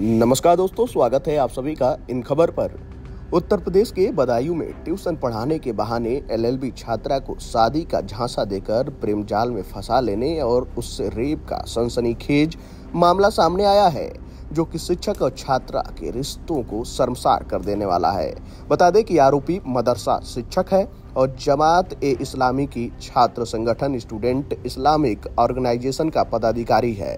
नमस्कार दोस्तों स्वागत है आप सभी का इन खबर पर उत्तर प्रदेश के बदायूं में ट्यूशन पढ़ाने के बहाने एलएलबी छात्रा को शादी का झांसा देकर प्रेम जाल में फंसा लेने और उससे रेप का सनसनीखेज मामला सामने आया है जो कि शिक्षक और छात्रा के रिश्तों को शर्मसार कर देने वाला है बता दें कि आरोपी मदरसा शिक्षक है और जमात ए इस्लामी की छात्र संगठन स्टूडेंट इस्लामिक ऑर्गेनाइजेशन का पदाधिकारी है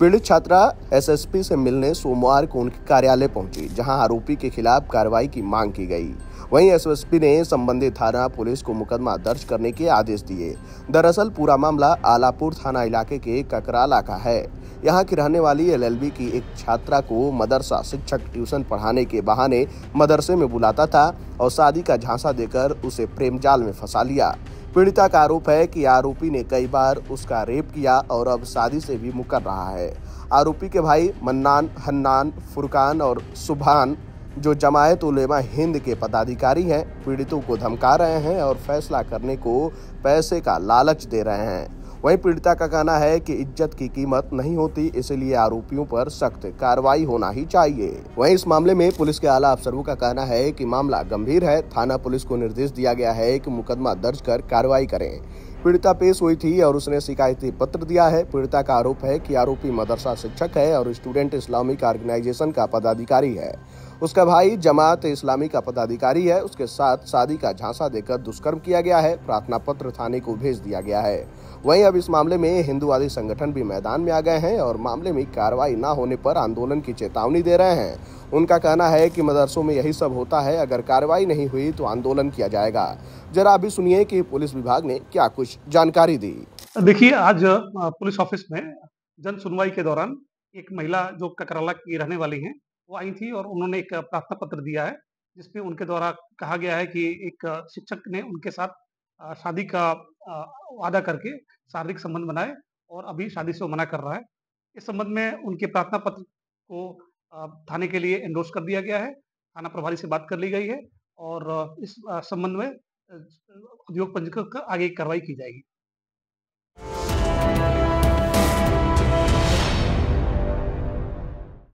पीड़ित छात्रा एसएसपी से मिलने सोमवार को उनके कार्यालय पहुंची जहां आरोपी के खिलाफ कार्रवाई की मांग की गई वहीं एसएसपी ने संबंधित थाना पुलिस को मुकदमा दर्ज करने के आदेश दिए दरअसल पूरा मामला आलापुर थाना इलाके के ककराला का है यहाँ की रहने वाली एलएलबी की एक छात्रा को मदरसा शिक्षक ट्यूशन पढ़ाने के बहाने मदरसे में बुलाता था और शादी का झांसा देकर उसे प्रेम जाल में फंसा लिया पीड़िता का आरोप है कि आरोपी ने कई बार उसका रेप किया और अब शादी से भी मुकर रहा है आरोपी के भाई मन्नान हन्नान फुरकान और सुभान जो जमायत उलेमा हिंद के पदाधिकारी हैं पीड़ितों को धमका रहे हैं और फैसला करने को पैसे का लालच दे रहे हैं वहीं पीड़िता का कहना है कि इज्जत की कीमत नहीं होती इसलिए आरोपियों पर सख्त कार्रवाई होना ही चाहिए वहीं इस मामले में पुलिस के आला अफसरों का कहना है कि मामला गंभीर है थाना पुलिस को निर्देश दिया गया है कि मुकदमा दर्ज कर कार्रवाई करें पीड़िता पेश हुई थी और उसने शिकायती पत्र दिया है पीड़िता का आरोप है कि आरोपी मदरसा शिक्षक है और स्टूडेंट इस्लामिक ऑर्गेनाइजेशन का पदाधिकारी है उसका भाई जमात इस्लामी का पदाधिकारी है उसके साथ शादी का झांसा देकर दुष्कर्म किया गया है प्रार्थना पत्र थाने को भेज दिया गया है वहीं अब इस मामले में हिंदूवादी संगठन भी मैदान में आ गए हैं और मामले में कार्रवाई न होने पर आंदोलन की चेतावनी दे रहे हैं उनका कहना है कि मदरसों में यही सब होता है अगर कार्रवाई नहीं हुई तो आंदोलन किया जाएगा जरा अभी सुनिए कि पुलिस विभाग ने क्या कुछ जानकारी दी देखिए आज पुलिस ऑफिस में जन सुनवाई के दौरान एक महिला जो ककराला की रहने वाली है वो आई थी और उन्होंने एक प्रार्थना पत्र दिया है जिसमें उनके द्वारा कहा गया है कि एक शिक्षक ने उनके साथ शादी का वादा करके शारीरिक संबंध बनाए और अभी शादी से वो मना कर रहा है इस संबंध में उनके प्रार्थना पत्र को थाने के लिए एंडोर्स कर दिया गया है थाना प्रभारी से बात कर ली गई है और इस संबंध में उद्योग पंजीकृत कर आगे कार्रवाई की जाएगी